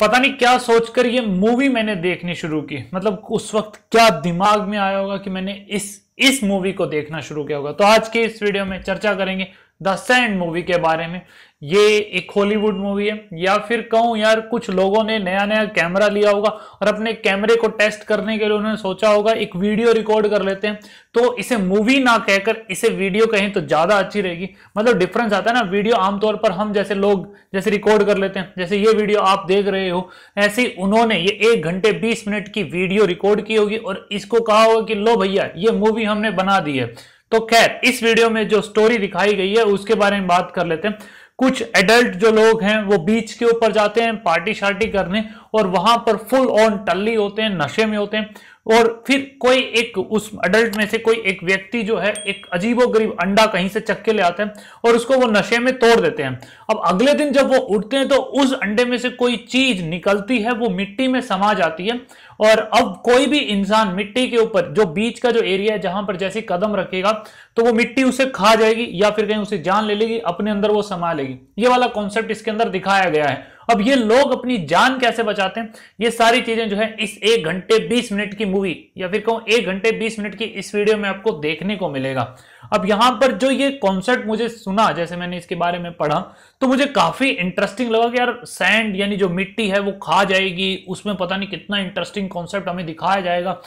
पता नहीं क्या सोचकर ये मूवी मैंने देखनी शुरू की मतलब उस वक्त क्या दिमाग में आया होगा कि मैंने इस इस मूवी को देखना शुरू किया होगा तो आज के इस वीडियो में चर्चा करेंगे द सैंड मूवी के बारे में ये एक हॉलीवुड मूवी है या फिर कहूं यार कुछ लोगों ने नया नया कैमरा लिया होगा और अपने कैमरे को टेस्ट करने के लिए उन्होंने सोचा होगा एक वीडियो रिकॉर्ड कर लेते हैं तो इसे मूवी ना कहकर इसे वीडियो कहें तो ज्यादा अच्छी रहेगी मतलब डिफरेंस आता है ना वीडियो आमतौर पर हम जैसे लोग जैसे रिकॉर्ड कर लेते हैं जैसे ये वीडियो आप देख रहे हो ऐसे ही उन्होंने ये एक घंटे बीस मिनट की वीडियो रिकॉर्ड की होगी और इसको कहा होगा कि लो भैया ये मूवी भी हमने बना दी है तो खैर इस वीडियो में जो स्टोरी दिखाई गई है उसके बारे में बात कर लेते हैं कुछ एडल्ट जो लोग हैं वो बीच के ऊपर जाते हैं पार्टी शार्टी करने और वहां पर फुल ऑन टल्ली होते हैं नशे में होते हैं और फिर कोई एक उस अडल्ट में से कोई एक व्यक्ति जो है एक अजीबो गरीब अंडा कहीं से चक्के ले आते हैं और उसको वो नशे में तोड़ देते हैं अब अगले दिन जब वो उठते हैं तो उस अंडे में से कोई चीज निकलती है वो मिट्टी में समा जाती है और अब कोई भी इंसान मिट्टी के ऊपर जो बीच का जो एरिया है जहां पर जैसे कदम रखेगा तो वो मिट्टी उसे खा जाएगी या फिर कहीं उसे जान ले लेगी अपने अंदर वो समा लेगी ये वाला कॉन्सेप्ट इसके अंदर दिखाया गया है अब ये लोग अपनी जान कैसे बचाते हैं ये सारी चीजें जो है इस एक घंटे बीस मिनट की मूवी या फिर कहूं एक घंटे बीस मिनट की इस वीडियो में आपको देखने को मिलेगा अब यहां पर जो ये कॉन्सेप्ट मुझे सुना जैसे मैंने इसके बारे में पढ़ा तो मुझे काफी इंटरेस्टिंग लगा कि यार सैंड यानी जो मिट्टी है वो खा जाएगी उसमें पता नहीं कितना इंटरेस्टिंग कॉन्सेप्ट हमें दिखाया जाएगा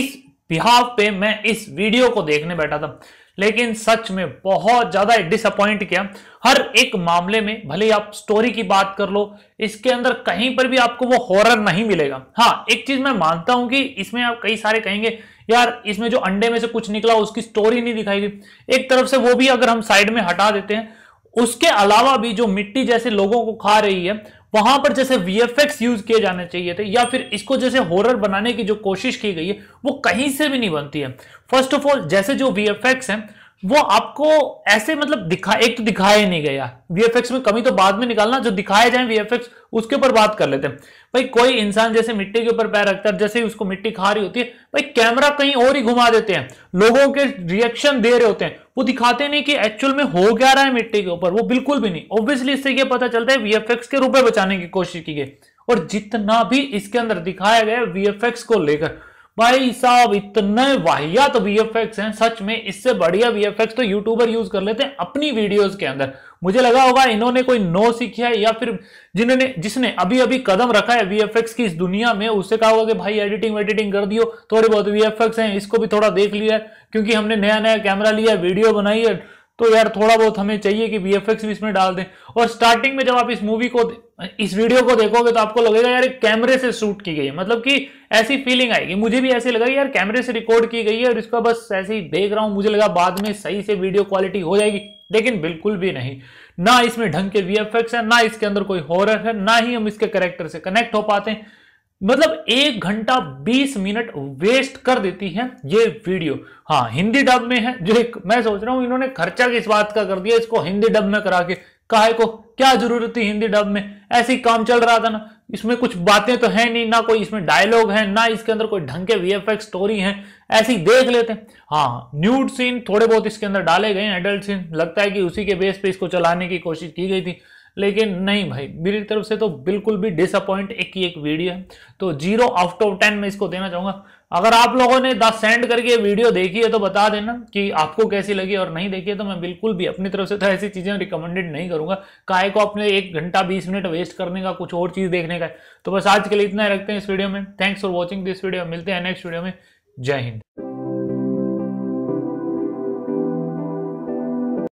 इस बिहाव पे मैं इस वीडियो को देखने बैठा था लेकिन सच में बहुत ज्यादा डिसअपॉइंट किया हर एक मामले में भले ही आप स्टोरी की बात कर लो इसके अंदर कहीं पर भी आपको वो हॉरर नहीं मिलेगा हाँ एक चीज मैं मानता हूं कि इसमें आप कई सारे कहेंगे यार इसमें जो अंडे में से कुछ निकला उसकी स्टोरी नहीं दिखाई गई एक तरफ से वो भी अगर हम साइड में हटा देते हैं उसके अलावा भी जो मिट्टी जैसे लोगों को खा रही है वहां पर जैसे वीएफएक्स यूज किए जाने चाहिए थे या फिर इसको जैसे हॉरर बनाने की जो कोशिश की गई है वो कहीं से भी नहीं बनती है फर्स्ट ऑफ ऑल जैसे जो वीएफएक्स हैं वो आपको ऐसे मतलब दिखा एक तो दिखाया नहीं गया वीएफएक्स में कमी तो बाद में निकालना जो दिखाए जाए वीएफएक्स उसके ऊपर बात कर लेते हैं भाई कोई इंसान जैसे मिट्टी के ऊपर पैर रखता है जैसे ही उसको मिट्टी खा रही होती है भाई कैमरा कहीं और ही घुमा देते हैं लोगों के रिएक्शन दे रहे होते हैं वो दिखाते नहीं कि एक्चुअल में हो क्या रहा है मिट्टी के ऊपर वो बिल्कुल भी नहीं ऑब्वियसली इससे ये पता चलता है वीएफएक्स के में बचाने की कोशिश की गई और जितना भी इसके अंदर दिखाया गया वीएफएक्स को लेकर भाई साहब इतने वाहियात तो वीएफएक्स हैं सच में इससे बढ़िया वीएफएक्स तो यूट्यूबर यूज कर लेते हैं अपनी वीडियोस के अंदर मुझे लगा होगा इन्होंने कोई नो सीखा है या फिर जिन्होंने जिसने अभी अभी कदम रखा है वीएफएक्स की इस दुनिया में उससे कहा होगा कि भाई एडिटिंग वेडिटिंग कर दियो थोड़ी बहुत वीएफएक्स है इसको भी थोड़ा देख लिया है क्योंकि हमने नया नया कैमरा लिया है वीडियो बनाई है तो यार थोड़ा बहुत हमें चाहिए कि वीएफएक्स भी इसमें डाल दें और स्टार्टिंग में जब आप इस मूवी को इस वीडियो को देखोगे तो आपको लगेगा यार कैमरे से शूट की गई है मतलब कि ऐसी फीलिंग आएगी मुझे भी ऐसे लगा यार कैमरे से रिकॉर्ड की गई है और इसका बस ऐसे ही देख रहा हूं मुझे लगा बाद में सही से वीडियो क्वालिटी हो जाएगी लेकिन बिल्कुल भी नहीं ना इसमें ढंग के वी है ना इसके अंदर कोई हॉरर है ना ही हम इसके करेक्टर से कनेक्ट हो पाते हैं मतलब एक घंटा बीस मिनट वेस्ट कर देती है ये वीडियो हाँ हिंदी डब में है जो एक मैं सोच रहा हूँ इन्होंने खर्चा किस बात का कर दिया इसको हिंदी डब में करा के काहे को क्या जरूरत थी हिंदी डब में ऐसे ही काम चल रहा था ना इसमें कुछ बातें तो है नहीं ना कोई इसमें डायलॉग है ना इसके अंदर कोई ढंग के वीएफएक्स स्टोरी है ऐसे ही देख लेते हैं हाँ न्यूड सीन थोड़े बहुत इसके अंदर डाले गए एडल्ट सीन लगता है कि उसी के बेस पे इसको चलाने की कोशिश की गई थी लेकिन नहीं भाई मेरी तरफ से तो बिल्कुल भी डिसअपॉइंट एक ही एक वीडियो है तो जीरो आउट ऑफ टेन में इसको देना चाहूंगा अगर आप लोगों ने दस सेंड करके वीडियो देखी है तो बता देना कि आपको कैसी लगी और नहीं देखी है तो मैं बिल्कुल भी अपनी तरफ से तो ऐसी चीज़ें रिकमेंडेड नहीं करूंगा काय को अपने एक घंटा बीस मिनट वेस्ट करने का कुछ और चीज़ देखने का है तो बस आज के लिए इतना ही रखते हैं इस वीडियो में thanks for watching this video मिलते हैं नेक्स्ट वीडियो में जय हिंद